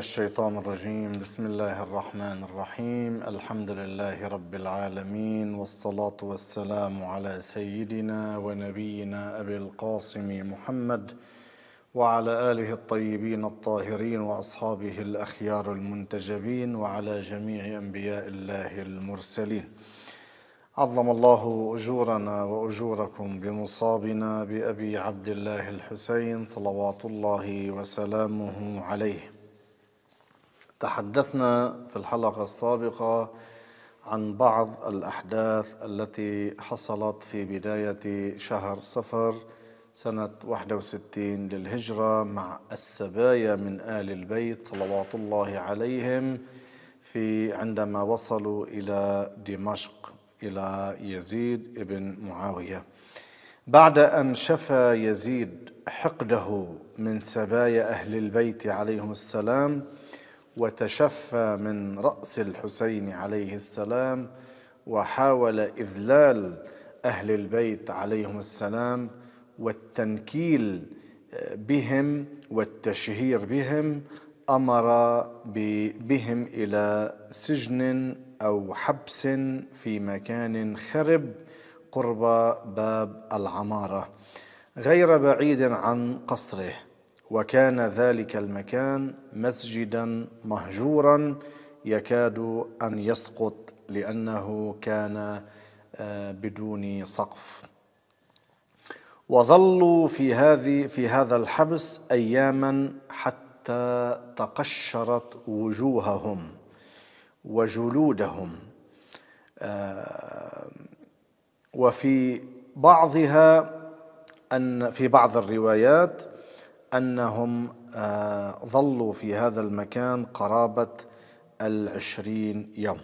الشيطان الرجيم بسم الله الرحمن الرحيم الحمد لله رب العالمين والصلاة والسلام على سيدنا ونبينا أبي القاسم محمد وعلى آله الطيبين الطاهرين وأصحابه الأخيار المنتجبين وعلى جميع أنبياء الله المرسلين عظم الله أجورنا وأجوركم بمصابنا بأبي عبد الله الحسين صلوات الله وسلامه عليه تحدثنا في الحلقة السابقة عن بعض الأحداث التي حصلت في بداية شهر صفر سنة 61 للهجرة مع السبايا من آل البيت صلوات الله عليهم في عندما وصلوا إلى دمشق إلى يزيد بن معاوية بعد أن شفى يزيد حقده من سبايا أهل البيت عليهم السلام وتشفى من راس الحسين عليه السلام وحاول اذلال اهل البيت عليهم السلام والتنكيل آه، بهم والتشهير بهم امر بهم الى سجن او حبس في مكان خرب قرب باب العماره غير بعيد عن قصره وكان ذلك المكان مسجدا مهجورا يكاد ان يسقط لانه كان آه، بدون سقف وظلوا في هذه في هذا الحبس اياما حتى تقشرت وجوههم وجلودهم آه، وفي بعضها ان في بعض الروايات أنهم آه، ظلوا في هذا المكان قرابة العشرين يوم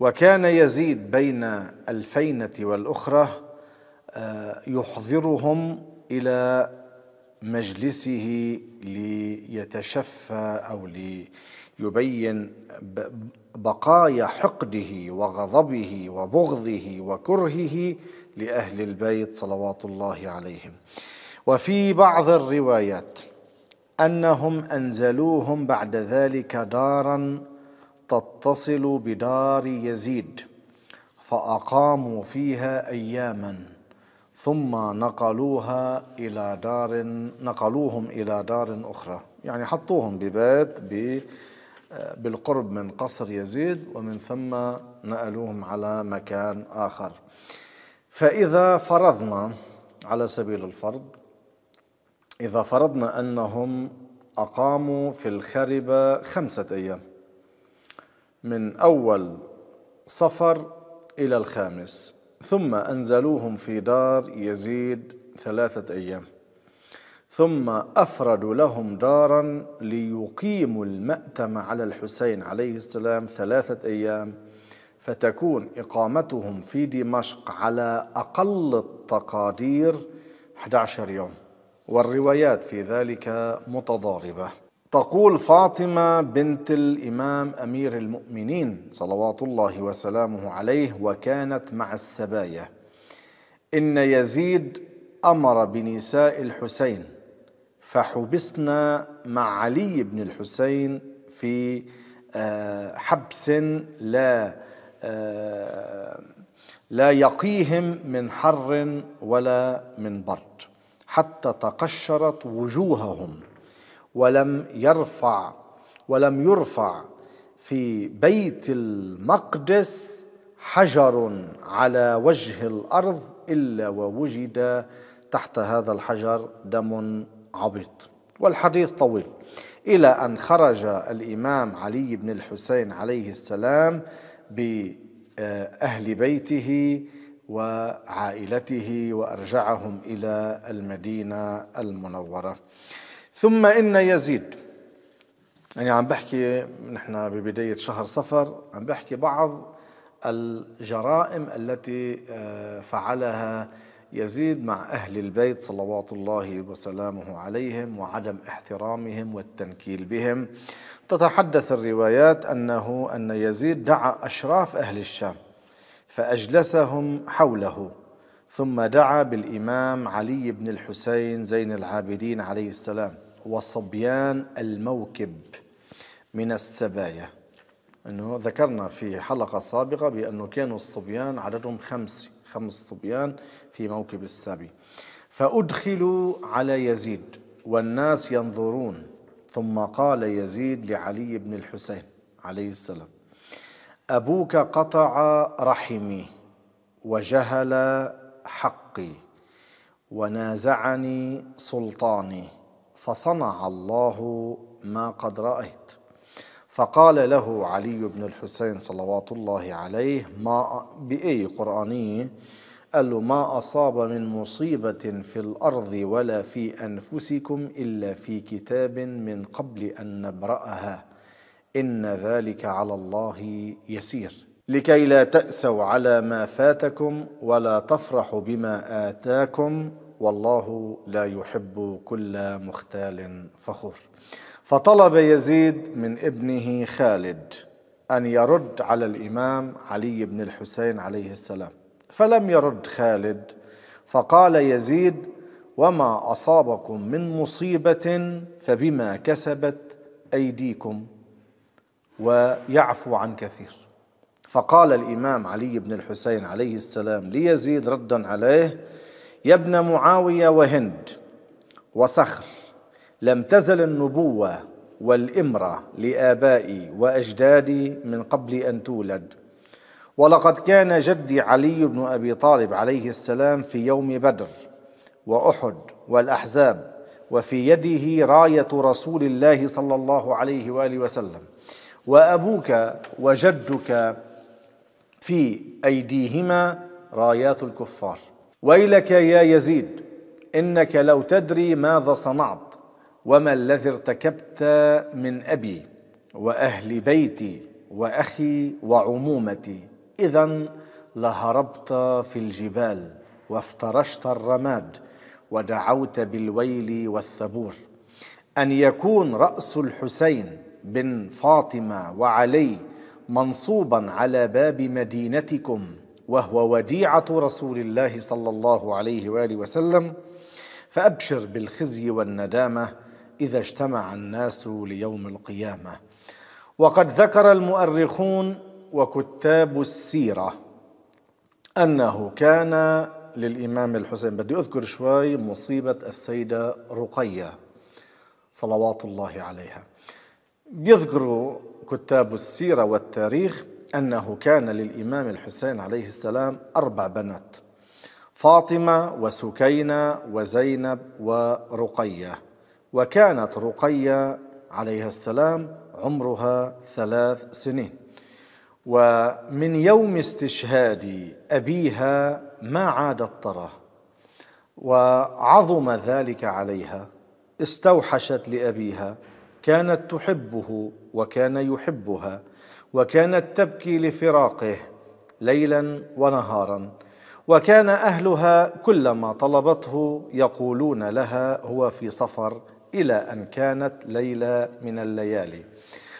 وكان يزيد بين الفينة والأخرى آه، يحضرهم إلى مجلسه ليتشفى أو ليبين بقايا حقده وغضبه وبغضه وكرهه لأهل البيت صلوات الله عليهم وفي بعض الروايات انهم انزلوهم بعد ذلك دارا تتصل بدار يزيد فاقاموا فيها اياما ثم نقلوها الى دار نقلوهم الى دار اخرى يعني حطوهم ببيت ب بالقرب من قصر يزيد ومن ثم نقلوهم على مكان اخر فاذا فرضنا على سبيل الفرض إذا فرضنا أنهم أقاموا في الخربة خمسة أيام من أول صفر إلى الخامس ثم أنزلوهم في دار يزيد ثلاثة أيام ثم أفردوا لهم دارا ليقيموا المأتم على الحسين عليه السلام ثلاثة أيام فتكون إقامتهم في دمشق على أقل التقادير 11 يوم والروايات في ذلك متضاربه تقول فاطمه بنت الامام امير المؤمنين صلوات الله وسلامه عليه وكانت مع السبايا ان يزيد امر بنساء الحسين فحبسنا مع علي بن الحسين في آه، حبس لا آه، لا يقيهم من حر ولا من برد حتى تقشرت وجوههم ولم يرفع ولم يرفع في بيت المقدس حجر على وجه الارض الا ووجد تحت هذا الحجر دم عبيط والحديث طويل الى ان خرج الامام علي بن الحسين عليه السلام باهل بيته وعائلته وارجعهم الى المدينه المنوره ثم ان يزيد يعني عم بحكي نحن ببدايه شهر صفر عم بحكي بعض الجرائم التي آه، فعلها يزيد مع أهل البيت صلوات الله وسلامه عليهم وعدم احترامهم والتنكيل بهم تتحدث الروايات أنه أن يزيد دعا أشراف أهل الشام فاجلسهم حوله ثم دعا بالامام علي بن الحسين زين العابدين عليه السلام وصبيان الموكب من السبايا انه ذكرنا في حلقه سابقه بانه كانوا الصبيان عددهم خمس خمس صبيان في موكب السبي فادخلوا على يزيد والناس ينظرون ثم قال يزيد لعلي بن الحسين عليه السلام ابوك قطع رحمي وجهل حقي ونازعني سلطاني فصنع الله ما قد رايت فقال له علي بن الحسين صلوات الله عليه ما باي قرانيه قال له ما أصاب من مصيبة في الأرض ولا في أنفسكم إلا في كتاب من قبل أن نبرأها إن ذلك على الله يسير لكي لا تأسوا على ما فاتكم ولا تفرحوا بما آتاكم والله لا يحب كل مختال فخور فطلب يزيد من ابنه خالد أن يرد على الإمام علي بن الحسين عليه السلام فلم يرد خالد فقال يزيد وما أصابكم من مصيبة فبما كسبت أيديكم ويعفو عن كثير فقال الإمام علي بن الحسين عليه السلام ليزيد ردا عليه يا ابن معاوية وهند وصخر لم تزل النبوة والإمرة لآبائي وأجدادي من قبل أن تولد ولقد كان جدي علي بن أبي طالب عليه السلام في يوم بدر وأحد والأحزاب وفي يده راية رسول الله صلى الله عليه وآله وسلم وأبوك وجدك في أيديهما رايات الكفار ويلك يا يزيد إنك لو تدري ماذا صنعت وما الذي ارتكبت من أبي وأهل بيتي وأخي وعمومتي إذا لهربت في الجبال وافترشت الرماد ودعوت بالويل والثبور أن يكون رأس الحسين بن فاطمة وعلي منصوبا على باب مدينتكم وهو وديعة رسول الله صلى الله عليه وآله وسلم فأبشر بالخزي والندامة إذا اجتمع الناس ليوم القيامة وقد ذكر المؤرخون وكتاب السيرة أنه كان للإمام الحسين بدي أذكر شوي مصيبة السيدة رقية صلوات الله عليها يذكر كتاب السيرة والتاريخ أنه كان للإمام الحسين عليه السلام أربع بنات فاطمة وسكينة وزينب ورقية وكانت رقية عليها السلام عمرها ثلاث سنين ومن يوم استشهاد أبيها ما عادت تراه وعظم ذلك عليها استوحشت لابيها كانت تحبه وكان يحبها وكانت تبكي لفراقه ليلا ونهارا وكان اهلها كلما طلبته يقولون لها هو في سفر الى ان كانت ليله من الليالي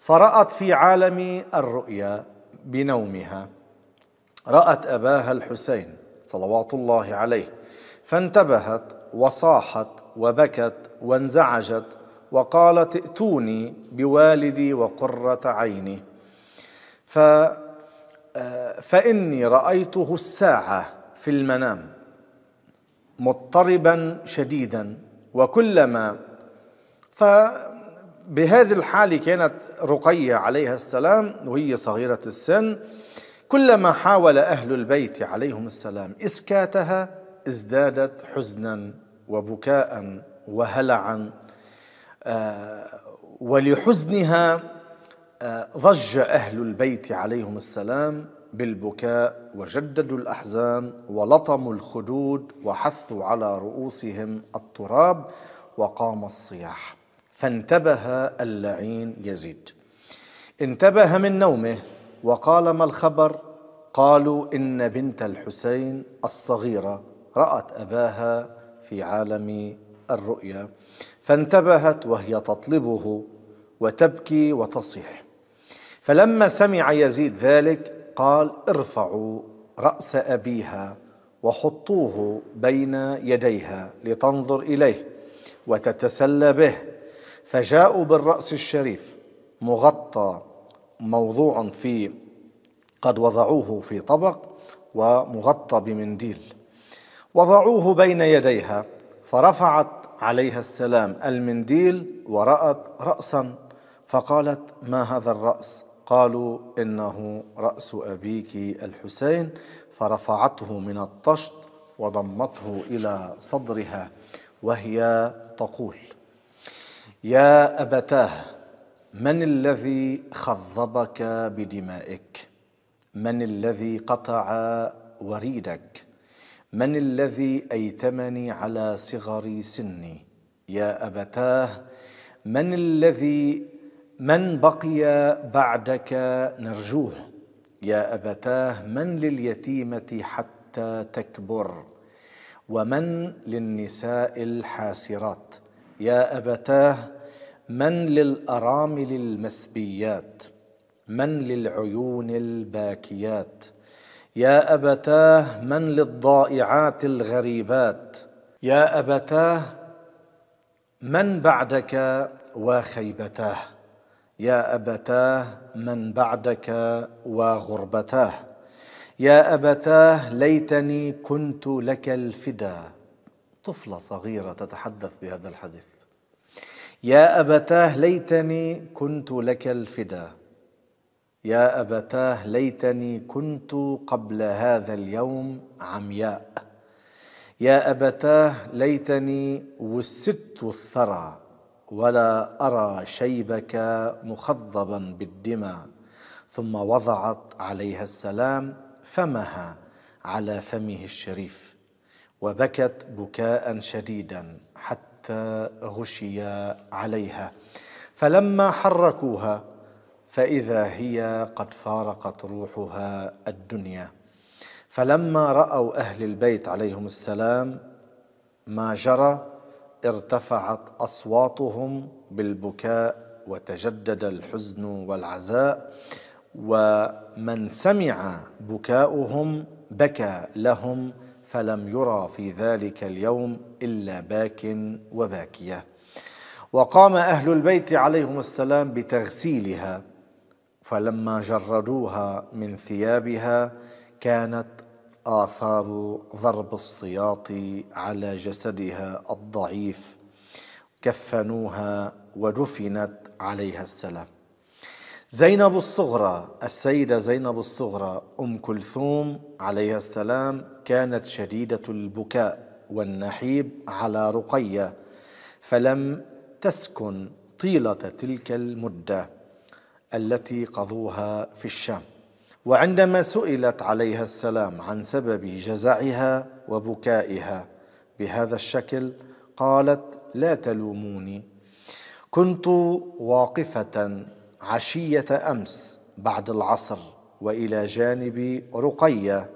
فرات في عالم الرؤيا بنومها رات اباها الحسين صلوات الله عليه فانتبهت وصاحت وبكت وانزعجت وقالت ائتوني بوالدي وقرة عيني ف فإني رأيته الساعة في المنام مضطربا شديدا وكلما فبهذه الحال كانت رقية عليها السلام وهي صغيرة السن كلما حاول أهل البيت عليهم السلام إسكاتها ازدادت حزنا وبكاء وهلعا آه، ولحزنها آه، ضج أهل البيت عليهم السلام بالبكاء وجددوا الأحزان ولطموا الخدود وحثوا على رؤوسهم التراب وقام الصياح فانتبه اللعين يزيد انتبه من نومه وقال ما الخبر قالوا إن بنت الحسين الصغيرة رأت أباها في عالم الرؤيا فانتبهت وهي تطلبه وتبكي وتصيح فلما سمع يزيد ذلك قال ارفعوا راس ابيها وحطوه بين يديها لتنظر اليه وتتسلى به فجاءوا بالراس الشريف مغطى موضوع في قد وضعوه في طبق ومغطى بمنديل وضعوه بين يديها فرفعت عليها السلام المنديل ورأت رأسا فقالت ما هذا الرأس قالوا إنه رأس أبيك الحسين فرفعته من الطشت وضمته إلى صدرها وهي تقول يا أبتاه من الذي خضبك بدمائك من الذي قطع وريدك من الذي ايتمني على صغر سني يا ابتاه من الذي من بقي بعدك نرجوه يا ابتاه من لليتيمه حتى تكبر ومن للنساء الحاسرات يا ابتاه من للارامل المسبيات من للعيون الباكيات يا ابتاه من للضائعات الغريبات يا ابتاه من بعدك وخيبتاه يا ابتاه من بعدك وغربتاه يا ابتاه ليتني كنت لك الفدا طفله صغيره تتحدث بهذا الحديث يا ابتاه ليتني كنت لك الفدا يا ابتاه ليتني كنت قبل هذا اليوم عمياء يا ابتاه ليتني وسدت الثرى ولا ارى شيبك مخضبا بالدماء ثم وضعت عليها السلام فمها على فمه الشريف وبكت بكاء شديدا حتى غشي عليها فلما حركوها فإذا هي قد فارقت روحها الدنيا فلما رأوا أهل البيت عليهم السلام ما جرى ارتفعت أصواتهم بالبكاء وتجدد الحزن والعزاء ومن سمع بكاؤهم بكى لهم فلم يرى في ذلك اليوم الا باك وباكيه وقام اهل البيت عليهم السلام بتغسيلها فلما جردوها من ثيابها كانت آثار ضرب السياط على جسدها الضعيف كفنوها ودفنت عليها السلام زينب الصغرى السيدة زينب الصغرى أم كلثوم عليها السلام كانت شديدة البكاء والنحيب على رقية فلم تسكن طيلة تلك المدة التي قضوها في الشام وعندما سئلت عليها السلام عن سبب جزعها وبكائها بهذا الشكل قالت لا تلوموني كنت واقفه عشيه امس بعد العصر والى جانب رقيه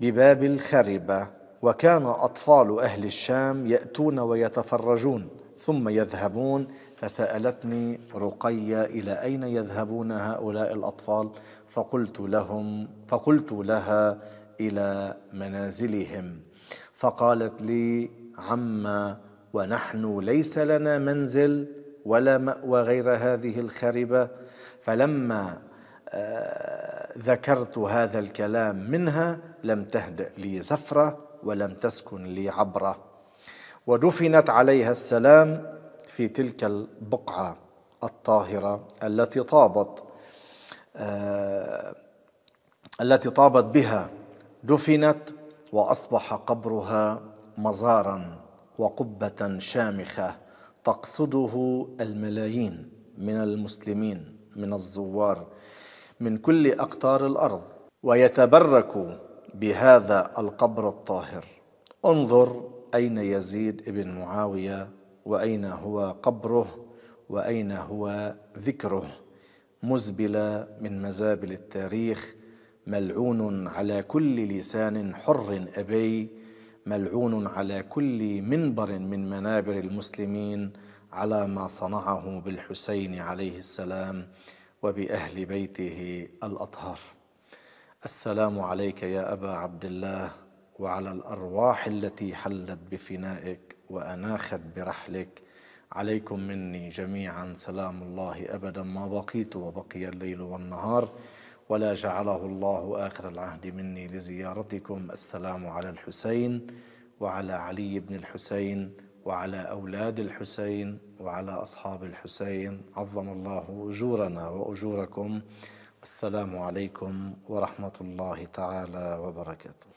بباب الخربه وكان اطفال اهل الشام ياتون ويتفرجون ثم يذهبون فسالتني رقيه الى اين يذهبون هؤلاء الاطفال فقلت لهم فقلت لها الى منازلهم فقالت لي عما ونحن ليس لنا منزل ولا ماوى غير هذه الخربه فلما آه، ذكرت هذا الكلام منها لم تهدأ لي زفرة ولم تسكن لي عبرة ودفنت عليها السلام في تلك البقعة الطاهرة التي طابت آه التي طابت بها دفنت وأصبح قبرها مزارا وقبة شامخة تقصده الملايين من المسلمين من الزوار من كل أقطار الأرض ويتبرك بهذا القبر الطاهر انظر أين يزيد ابن معاوية واين هو قبره واين هو ذكره مزبله من مزابل التاريخ ملعون على كل لسان حر ابي ملعون على كل منبر من منابر المسلمين على ما صنعه بالحسين عليه السلام وباهل بيته الاطهار السلام عليك يا ابا عبد الله وعلى الارواح التي حلت بفنائك وأناخت برحلك عليكم مني جميعا سلام الله أبدا ما بقيت وبقي الليل والنهار ولا جعله الله آخر العهد مني لزيارتكم السلام على الحسين وعلى علي بن الحسين وعلى أولاد الحسين وعلى أصحاب الحسين عظم الله أجورنا وأجوركم السلام عليكم ورحمة الله تعالى وبركاته